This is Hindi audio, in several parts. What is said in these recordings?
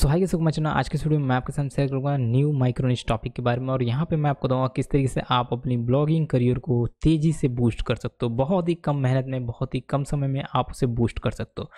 सो हाई कैसे मचना आज के वीडियो में मैं आपके साथ शेयर करूंगा न्यू माइक्रोनिश टॉपिक के बारे में और यहाँ पे मैं आपको दूंगा किस तरीके से आप अपनी ब्लॉगिंग करियर को तेज़ी से बूस्ट कर सकते हो बहुत ही कम मेहनत में बहुत ही कम समय में आप उसे बूस्ट कर सकते हो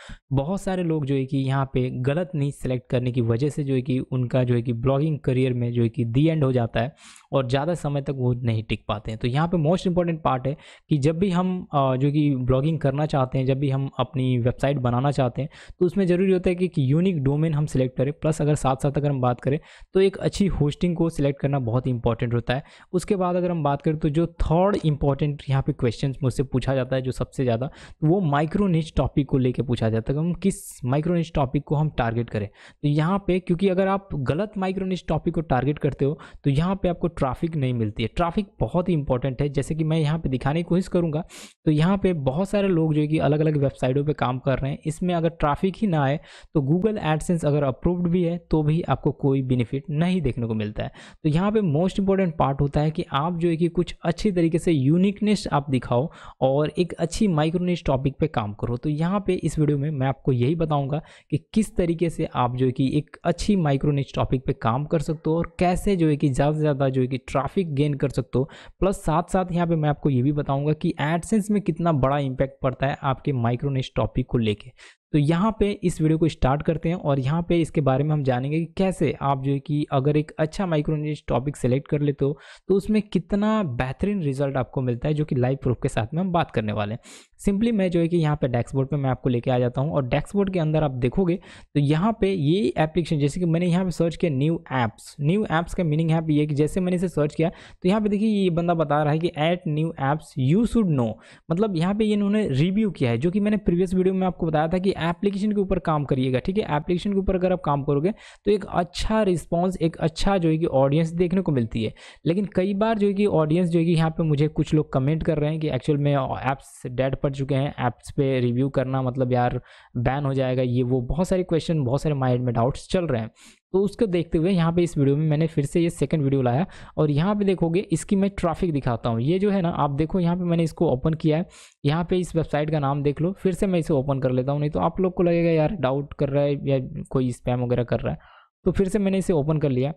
बहुत सारे लोग जो है कि यहाँ पे गलत नीच सेलेक्ट करने की वजह से जो है कि उनका जो है कि ब्लॉगिंग करियर में जो है कि दी एंड हो जाता है और ज़्यादा समय तक वो नहीं टिक पाते हैं तो यहाँ पे मोस्ट इंपॉर्टेंट पार्ट है कि जब भी हम जो कि ब्लॉगिंग करना चाहते हैं जब भी हम अपनी वेबसाइट बनाना चाहते हैं तो उसमें ज़रूरी होता है कि, कि यूनिक डोमेन हम सिलेक्ट करें प्लस अगर साथ साथ अगर हम बात करें तो एक अच्छी होस्टिंग को सिलेक्ट करना बहुत इंपॉर्टेंट होता है उसके बाद अगर हम बात करें तो जो थर्ड इंपॉर्टेंट यहाँ पर क्वेश्चन मुझसे पूछा जाता है जो सबसे ज़्यादा तो वो माइक्रोनिच टॉपिक को लेकर पूछा जाता है हम किस माइक्रोनिच टॉपिक को हम टारगेट करें तो यहाँ पर क्योंकि अगर आप गलत माइक्रोनिच टॉपिक को टारगेट करते हो तो यहाँ पर आपको ट्राफिक नहीं मिलती है ट्राफिक बहुत ही इंपॉर्टेंट है जैसे कि मैं यहाँ पे दिखाने की कोशिश करूँगा तो यहाँ पे बहुत सारे लोग जो है कि अलग अलग वेबसाइटों पे काम कर रहे हैं इसमें अगर ट्राफिक ही ना आए तो गूगल एडसेंस अगर अप्रूव्ड भी है तो भी आपको कोई बेनिफिट नहीं देखने को मिलता है तो यहाँ पर मोस्ट इंपॉर्टेंट पार्ट होता है कि आप जो है कि कुछ अच्छी तरीके से यूनिकनेस आप दिखाओ और एक अच्छी माइक्रोनिश टॉपिक पर काम करो तो यहाँ पर इस वीडियो में मैं आपको यही बताऊँगा कि किस तरीके से आप जो है कि एक अच्छी माइक्रोनिश टॉपिक पर काम कर सकते हो और कैसे जो है कि ज़्यादा से ज़्यादा जो है कि कि ट्रैफिक गेन कर सकते हो प्लस साथ साथ यहाँ पे मैं आपको ये भी बताऊंगा कि एडसेंस में कितना बड़ा इंपैक्ट पड़ता है आपके माइक्रोनेश टॉपिक को लेके तो यहाँ पे इस वीडियो को स्टार्ट करते हैं और यहाँ पे इसके बारे में हम जानेंगे कि कैसे आप जो है कि अगर एक अच्छा माइक्रोनिज टॉपिक सेलेक्ट कर लेते हो तो उसमें कितना बेहतरीन रिजल्ट आपको मिलता है जो कि लाइव प्रूफ के साथ में हम बात करने वाले हैं सिंपली मैं जो है कि यहाँ पे डैक्सबोर्ड पे मैं आपको लेके आ जाता हूँ और डैक्सबोर्ड के अंदर आप देखोगे तो यहाँ पर ये एप्लीकेशन जैसे कि मैंने यहाँ पर सर्च किया न्यू ऐप्स न्यू ऐप्स का मीनिंग यहाँ ये कि जैसे मैंने इसे सर्च किया तो यहाँ पर देखिए ये बंदा बता रहा है कि at new apps you should know मतलब यहाँ पर इन्होंने रिव्यू किया है जो कि मैंने प्रीवियस वीडियो में आपको बताया था कि एप्लीकेशन के ऊपर काम करिएगा ठीक है एप्लीकेशन के ऊपर अगर आप काम करोगे तो एक अच्छा रिस्पॉन्स एक अच्छा जो है कि ऑडियंस देखने को मिलती है लेकिन कई बार जो है कि ऑडियंस जो है कि यहाँ पर मुझे कुछ लोग कमेंट कर रहे हैं कि एक्चुअल में ऐप्स डेड पड़ चुके हैं ऐप्स पर रिव्यू करना मतलब यार बैन हो जाएगा ये वो बहुत सारे क्वेश्चन बहुत सारे माइंड में डाउट्स चल रहे हैं तो उसको देखते हुए यहाँ पे इस वीडियो में मैंने फिर से ये सेकंड वीडियो लाया और यहाँ पे देखोगे इसकी मैं ट्रैफिक दिखाता हूँ ये जो है ना आप देखो यहाँ पे मैंने इसको ओपन किया है यहाँ पे इस वेबसाइट का नाम देख लो फिर से मैं इसे ओपन कर लेता हूँ नहीं तो आप लोग को लगेगा यार डाउट कर रहा है या कोई स्पैम वगैरह कर रहा है तो फिर से मैंने इसे ओपन कर लिया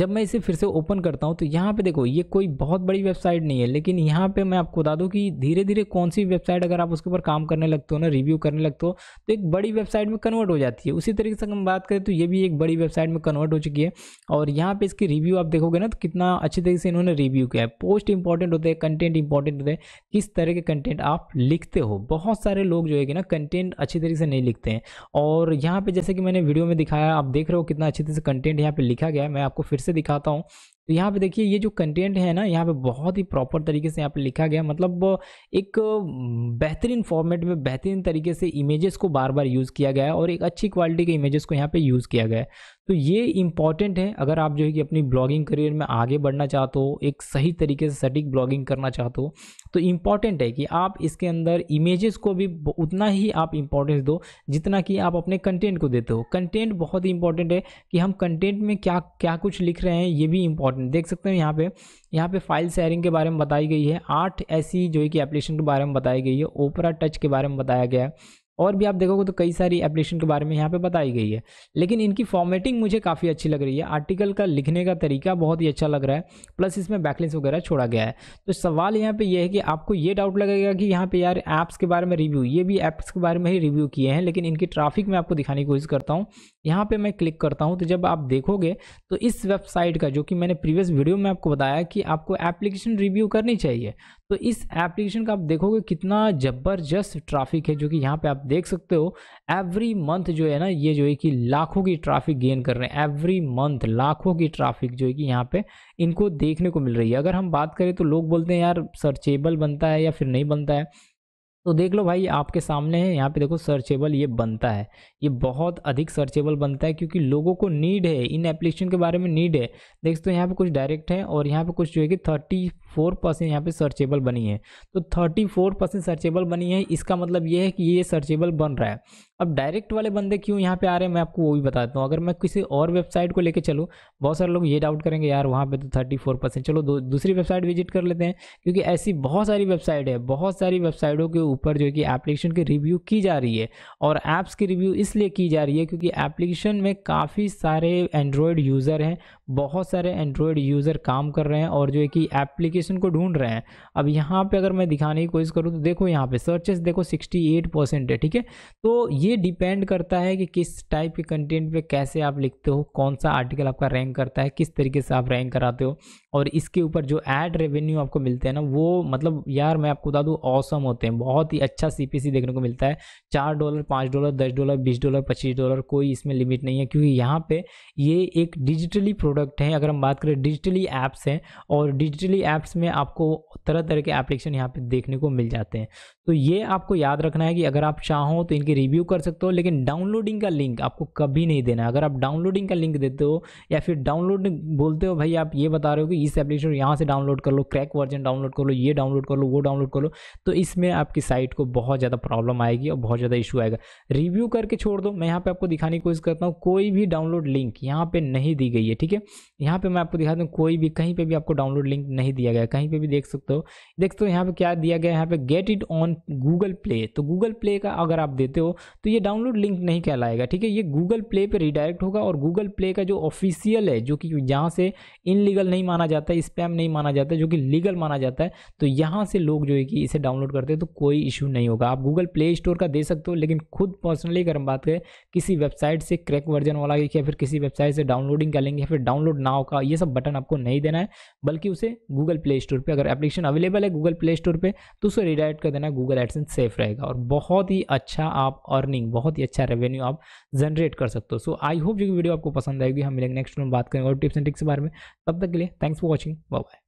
जब मैं इसे फिर से ओपन करता हूँ तो यहाँ पे देखो ये कोई बहुत बड़ी वेबसाइट नहीं है लेकिन यहाँ पे मैं आपको बता दूँ कि धीरे धीरे कौन सी वेबसाइट अगर आप उसके ऊपर काम करने लगते हो ना रिव्यू करने लगते हो तो एक बड़ी वेबसाइट में कन्वर्ट हो जाती है उसी तरीके से हम बात करें तो ये भी एक बड़ी वेबसाइट में कन्वर्ट हो चुकी है और यहाँ पर इसकी रिव्यू आप देखोगे ना तो कितना अच्छी तरीके से इन्होंने रिव्यू किया है पोस्ट इंपॉर्टेंट होते हैं कंटेंट इंपॉर्टेंट होते हैं किस तरह के कंटेंट आप लिखते हो बहुत सारे लोग जो है कि ना कंटेंट अच्छी तरीके से नहीं लिखते हैं और यहाँ पर जैसे कि मैंने वीडियो में दिखाया आप देख रहे हो कितना अच्छी तरह से कंटेंट यहाँ पर लिखा गया है मैं आपको फिर से दिखाता हूँ तो यहाँ पे देखिए ये जो कंटेंट है ना यहाँ पे बहुत ही प्रॉपर तरीके से यहाँ पे लिखा गया मतलब एक बेहतरीन फॉर्मेट में बेहतरीन तरीके से इमेजेस को बार बार यूज़ किया गया है और एक अच्छी क्वालिटी के इमेजेस को यहाँ पे यूज़ किया गया है तो ये इंपॉर्टेंट है अगर आप जो है कि अपनी ब्लॉगिंग करियर में आगे बढ़ना चाहते हो एक सही तरीके से सटीक ब्लॉगिंग करना चाहते हो तो इम्पॉर्टेंट है कि आप इसके अंदर इमेजेस को भी उतना ही आप इम्पोर्टेंस दो जितना कि आप अपने कंटेंट को देते हो कंटेंट बहुत ही इंपॉर्टेंट है कि हम कंटेंट में क्या क्या कुछ लिख रहे हैं ये भी इंपॉर्टेंट देख सकते हैं यहाँ पे यहाँ पे फाइल शेयरिंग के बारे में बताई गई है आठ ऐसी जो है कि एप्लीकेशन के बारे में बताई गई है ओपरा टच के बारे में बताया गया है और भी आप देखोगे तो कई सारी एप्लीकेशन के बारे में यहाँ पे बताई गई है लेकिन इनकी फॉर्मेटिंग मुझे काफ़ी अच्छी लग रही है आर्टिकल का लिखने का तरीका बहुत ही अच्छा लग रहा है प्लस इसमें बैकलिंस वगैरह छोड़ा गया है तो सवाल यहाँ पे यह है कि आपको ये डाउट लगेगा कि यहाँ पे यार ऐप्स के बारे में रिव्यू ये भी ऐप्स के बारे में ही रिव्यू किए हैं लेकिन इनकी ट्राफिक मैं आपको दिखाने की कोशिश करता हूँ यहाँ पर मैं क्लिक करता हूँ तो जब आप देखोगे तो इस वेबसाइट का जो कि मैंने प्रीवियस वीडियो में आपको बताया कि आपको एप्लीकेशन रिव्यू करनी चाहिए तो इस एप्लीकेशन का आप देखोगे कितना ज़बरदस्त ट्रैफिक है जो कि यहाँ पे आप देख सकते हो एवरी मंथ जो है ना ये जो है कि लाखों की ट्रैफिक गेन कर रहे हैं एवरी मंथ लाखों की ट्रैफिक जो है कि यहाँ पे इनको देखने को मिल रही है अगर हम बात करें तो लोग बोलते हैं यार सर्चेबल बनता है या फिर नहीं बनता है तो देख लो भाई आपके सामने है यहाँ पे देखो सर्चेबल ये बनता है ये बहुत अधिक सर्चेबल बनता है क्योंकि लोगों को नीड है इन एप्लीकेशन के बारे में नीड है देख तो यहाँ पे कुछ डायरेक्ट है और यहाँ पे कुछ जो है कि थर्टी फोर परसेंट यहाँ पे सर्चेबल बनी है तो थर्टी फोर परसेंट सर्चेबल बनी है इसका मतलब ये है कि ये सर्चेबल बन रहा है अब डायरेक्ट वाले बंदे क्यों यहाँ पे आ रहे हैं मैं आपको वो भी बताता हूँ अगर मैं किसी और वेबसाइट को लेकर चलूँ बहुत सारे लोग ये डाउट करेंगे यार वहाँ पे तो थर्टी फोर परसेंट चलो दूसरी वेबसाइट विजिट कर लेते हैं क्योंकि ऐसी बहुत सारी वेबसाइट है बहुत सारी वेबसाइटों के ऊपर जो है कि एप्लीकेशन की रिव्यू की जा रही है और ऐप्स की रिव्यू इसलिए की जा रही है क्योंकि एप्लीकेशन में काफ़ी सारे एंड्रॉयड यूज़र हैं बहुत सारे एंड्रॉयड यूज़र काम कर रहे हैं और जो है कि एप्लीकेशन को ढूंढ रहे हैं अब यहाँ पे अगर मैं दिखाने की कोशिश करूँ तो देखो यहाँ पे सर्चेस देखो सिक्सटी परसेंट है ठीक है तो ये डिपेंड करता है कि किस टाइप के कंटेंट पर कैसे आप लिखते हो कौन सा आर्टिकल आपका रैंक करता है किस तरीके से आप रैंक कराते हो और इसके ऊपर जो एड रेवेन्यू आपको मिलते हैं ना वो मतलब यार मैं आपको बता दूँ औसम होते हैं बहुत ही अच्छा सीपीसी देखने को मिलता है चार डॉलर पाँच डॉलर दस डॉलर बीस डॉलर पच्चीस डॉलर कोई इसमें लिमिट नहीं है क्योंकि यहाँ पे ये एक डिजिटली प्रोडक्ट है अगर हम बात करें डिजिटली ऐप्स हैं और डिजिटली ऐप्स में आपको तरह तरह के एप्लीकेशन यहाँ पर देखने को मिल जाते हैं तो ये आपको याद रखना है कि अगर आप चाहो तो इनके रिव्यू कर सकते हो लेकिन डाउनलोडिंग का लिंक आपको कभी नहीं देना अगर आप डाउनलोडिंग का लिंक देते हो या फिर डाउनलोड बोलते हो भाई आप ये बता रहे हो कि ई सेपलेटर यहाँ से डाउनलोड कर लो क्रैक वर्जन डाउनलोड कर लो ये डाउनलोड कर लो वो डाउनलोड कर लो तो इसमें आपकी साइट को बहुत ज़्यादा प्रॉब्लम आएगी और बहुत ज़्यादा इशू आएगा रिव्यू करके छोड़ दो मैं यहाँ पर आपको दिखाने की कोशिश करता हूँ कोई भी डाउनलोड लिंक यहाँ पर नहीं दी गई है ठीक है यहाँ पर मैं आपको दिखा दूँ कोई भी कहीं पर भी आपको डाउनलोड लिंक नहीं दिया गया कहीं पर भी देख सकते हो देख सकते हो यहाँ पर क्या दिया गया यहाँ पर get it on Google Play तो गूगल प्ले का अगर आप देते हो तो ये डाउनलोड लिंक नहीं कहलाएगा ठीक है ये गूगल प्ले पर रिडायरेक्ट होगा और गूगल प्ले का जो ऑफिशियल है जो कि यहाँ से इनलीगल नहीं माना जाता है स्पैम नहीं माना जाता जो कि लीगल माना जाता है तो यहाँ से लोग जो है कि इसे डाउनलोड करते हैं तो कोई इशू नहीं होगा आप गूगल प्ले स्टोर का दे सकते हो लेकिन खुद पर्सनली अगर हम बात करें किसी वेबसाइट से क्रैक वर्जन वाला या फिर किसी वेबसाइट से डाउनलोडिंग कर लेंगे या फिर डाउनलोड ना होगा ये सब बटन आपको नहीं देना है बल्कि उसे गूगल प्ले स्टोर पर अगर एप्लीकेशन अवेलेबल है गूगल प्ले स्टोर पर तो उसे रिडायरेक्ट कर देना गूगल एडसेंस सेफ रहेगा और बहुत ही अच्छा आप अर्निंग बहुत ही अच्छा रेवेन्यू आप जनरेट कर सकते हो सो आई होप जो वीडियो आपको पसंद आएगी हम मिलेंगे नेक्स्ट में बात करेंगे और टिप्स एंड ट्रिक्स के बारे में तब तक के लिए थैंक्स watching. Bye bye.